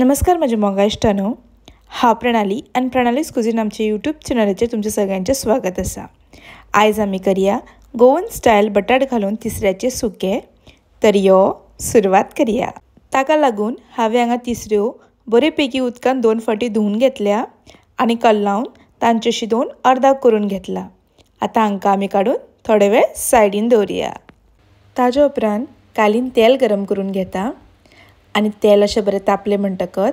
नमस्कार माझे इष्टानो हा प्रणाली आणि प्रणाली स्कुझीन आमचे यूट्यूब चॅनलाचेर तुमचे सगळ्यांचे स्वागत असा आज आम्ही करूया गोवन स्टाईल बटाट घालून तिसऱ्याचे सुके तर यो सुरवात करूया ताका लागून हांवें हांगा तिसऱ्यो बरेपैकी उदकान दोन फावटी धुवून घेतल्या आणि कल्लावन तांच्याशी दोन अर्धा करून घेतला आता हांकां आम्ही काढून थोडे वेळ सायडीन दवरुया ताज्या उपरांत कालीन तेल गरम करून घेता आणि तेल असे बरें तापले म्हणटकत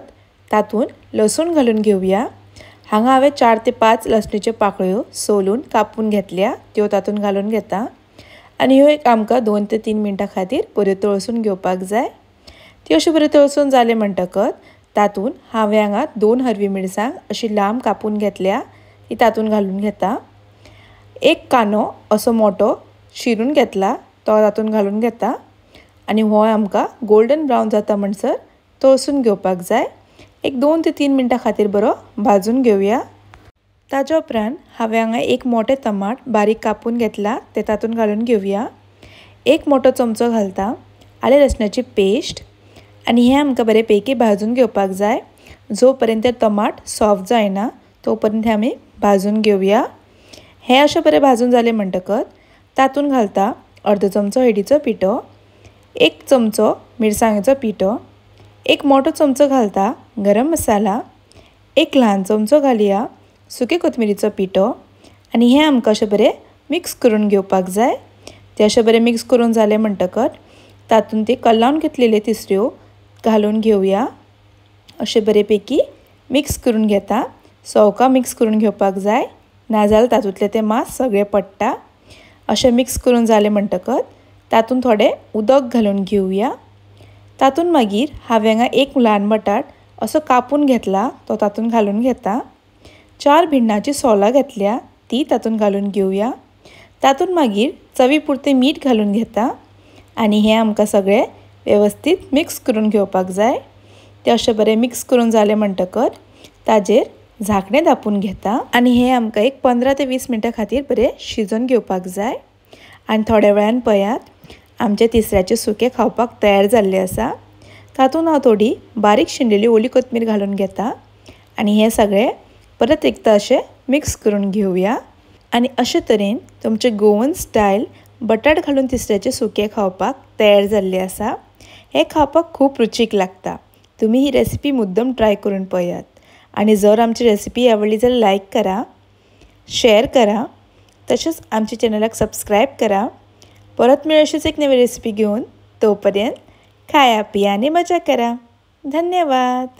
तातून लसूण घालून घेऊया हांगा हांवें चार ते पांच लसणीच्यो पाकळ्यो सोलून कापून घेतल्या त्यो तातून घालून घेता आणि ह्यो एक आमकां दोन ते तीन मिनटां खातीर बऱ्यो तळसून घेवपाक जाय त्यो अश्यो बऱ्यो तळसून जाले म्हणटकत तातून हांवें हांगा दोन हरवी मिरसांग अशी लांब कापून घेतल्या ती तातून घालून घेता एक कांदो असो मोठो शिरून घेतला तो तातून घालून घेता आणि हो आमकां गोल्डन ब्राउन जाता म्हणसर तळसून घेवपाक जाय एक दोन ते तीन मिनटां खातीर बरो भाजून घेवया ताज्या उपरांत हांवें हांगा एक मोठे टमाट बारीक कापून घेतला ते तातूंत घालून घेवया एक मोठो चमचो घालता आले लसणाची पेस्ट आणि हे आमकां बरे पैकी भाजून घेवपाक जाय जो पर्यंत टमाट सॉफ्ट जायना तो पर्यंत आम्ही आमी भाजून घेवया हे अशें बरें भाजून झाले म्हणटकच तातूंत घालता अर्ध चमचो हळदीचो पिठो एक चमचो मिरसांगेचो पिठो एक मोठो चमचो घालता गरम मसाला एक ल्हान चमचो घालया सुके कोथमिरीचो पिठो आणि हे आमकां अशें बरें मिक्स करून घेवपाक जाय तें अशें बरें मिक्स करून जालें म्हणटकच तातूंत ते कल्लावन घेतलेले तिसऱ्यो घालून घेवया अशें बरे पैकी मिक्स करून घेता सवका मिक्स करून घेवपाक जाय नाजाल्यार तातूंतलें ते मांस सगळे पडटा अशें मिक्स करून जालें म्हणटकच तातून थोडे उदक घालून घेऊया तातून मागीर हांवें हांगा एक ल्हान बटाट असो कापून घेतला तो तातून घालून घेता चार भिंडांची सोलां घेतल्या ती तातून घालून घेऊया तातून मागीर चवी पुरते मीठ घालून घेता आणि हे आमकां सगळे वेवस्थीत मिक्स करून घेवपाक जाय ते अशें बरे मिक्स करून झाले म्हणटकर ताजेर झाकणे धापून घेता आणि हे आमकां एक पंदरा ते वीस मिनटां खातीर बरें शिजोवन घेवपाक जाय आनी थोड्या वेळान पळयात आमचे तिसऱ्याचे सुके खावपाक तयार झाले आसा तातूंत हांव थोडी बारीक शिणलेली ओली कोथमीर घालून घेता आनी हें सगळें परत एकदां अशें मिक्स करून घेवया आनी अशे तरेन तुमचे गोवन स्टायल बटाट घालून तिसऱ्याचे सुके खावपाक तयार झाले आसा हें खावपाक खूब रुचीक लागता तुम्ही ही रेसिपी मुद्दम ट्राय करून पळयात आणि जर आमची रेसिपी आवडली जाल्यार लाईक करा शेअर करा तसेच आमच्या चॅनलाक सबस्क्राईब करा परत मी अशीच एक नवी रेसिपी घेऊन तोपर्यंत खाया पियाने मजा करा धन्यवाद